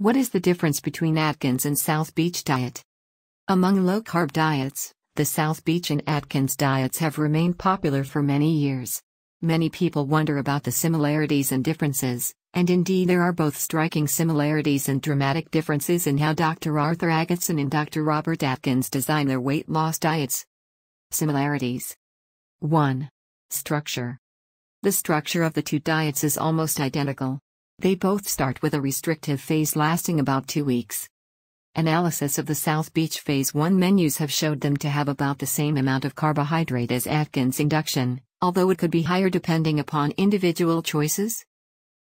What is the difference between Atkins and South Beach diet? Among low carb diets, the South Beach and Atkins diets have remained popular for many years. Many people wonder about the similarities and differences, and indeed there are both striking similarities and dramatic differences in how Dr. Arthur Agatson and Dr. Robert Atkins design their weight loss diets. Similarities 1. Structure The structure of the two diets is almost identical. They both start with a restrictive phase lasting about two weeks. Analysis of the South Beach Phase 1 menus have showed them to have about the same amount of carbohydrate as Atkins induction, although it could be higher depending upon individual choices.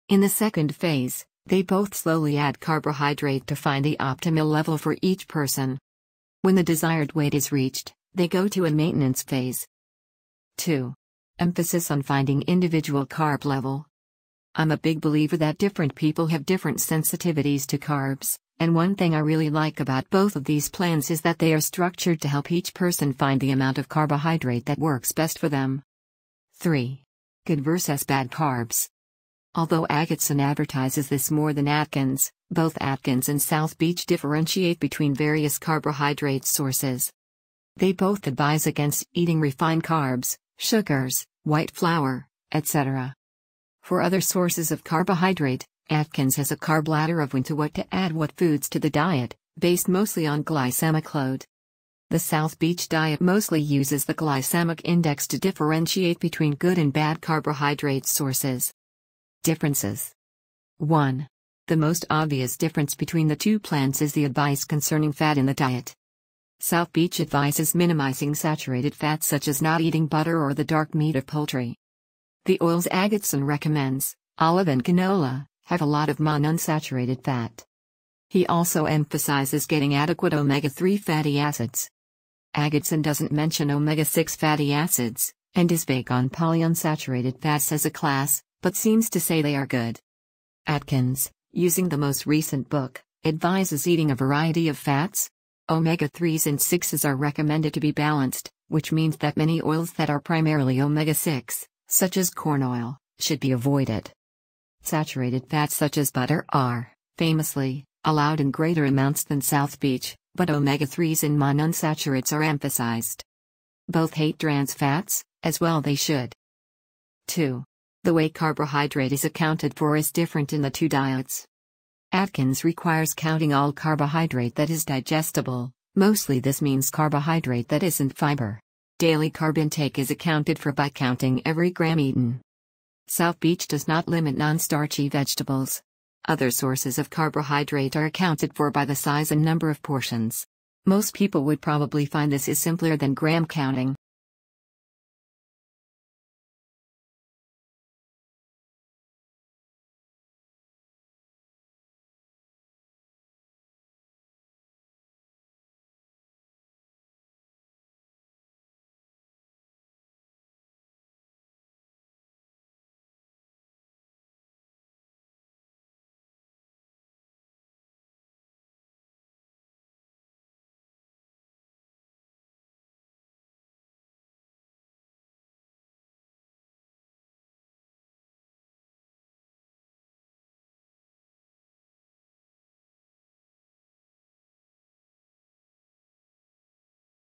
In the second phase, they both slowly add carbohydrate to find the optimal level for each person. When the desired weight is reached, they go to a maintenance phase. 2. Emphasis on finding individual carb level, I'm a big believer that different people have different sensitivities to carbs, and one thing I really like about both of these plans is that they are structured to help each person find the amount of carbohydrate that works best for them. 3. Good versus bad carbs. Although Agatson advertises this more than Atkins, both Atkins and South Beach differentiate between various carbohydrate sources. They both advise against eating refined carbs, sugars, white flour, etc. For other sources of carbohydrate, Atkins has a carb ladder of when to what to add what foods to the diet, based mostly on glycemic load. The South Beach diet mostly uses the glycemic index to differentiate between good and bad carbohydrate sources. Differences 1. The most obvious difference between the two plans is the advice concerning fat in the diet. South Beach advises minimizing saturated fats such as not eating butter or the dark meat of poultry. The oils Agatson recommends, olive and canola, have a lot of monounsaturated fat. He also emphasizes getting adequate omega 3 fatty acids. Agatson doesn't mention omega 6 fatty acids, and is vague on polyunsaturated fats as a class, but seems to say they are good. Atkins, using the most recent book, advises eating a variety of fats. Omega 3s and 6s are recommended to be balanced, which means that many oils that are primarily omega 6 such as corn oil, should be avoided. Saturated fats such as butter are, famously, allowed in greater amounts than South Beach, but omega-3s and monounsaturates are emphasized. Both hate trans fats, as well they should. 2. The way carbohydrate is accounted for is different in the two diets. Atkins requires counting all carbohydrate that is digestible, mostly this means carbohydrate that isn't fiber. Daily carb intake is accounted for by counting every gram eaten. South Beach does not limit non starchy vegetables. Other sources of carbohydrate are accounted for by the size and number of portions. Most people would probably find this is simpler than gram counting.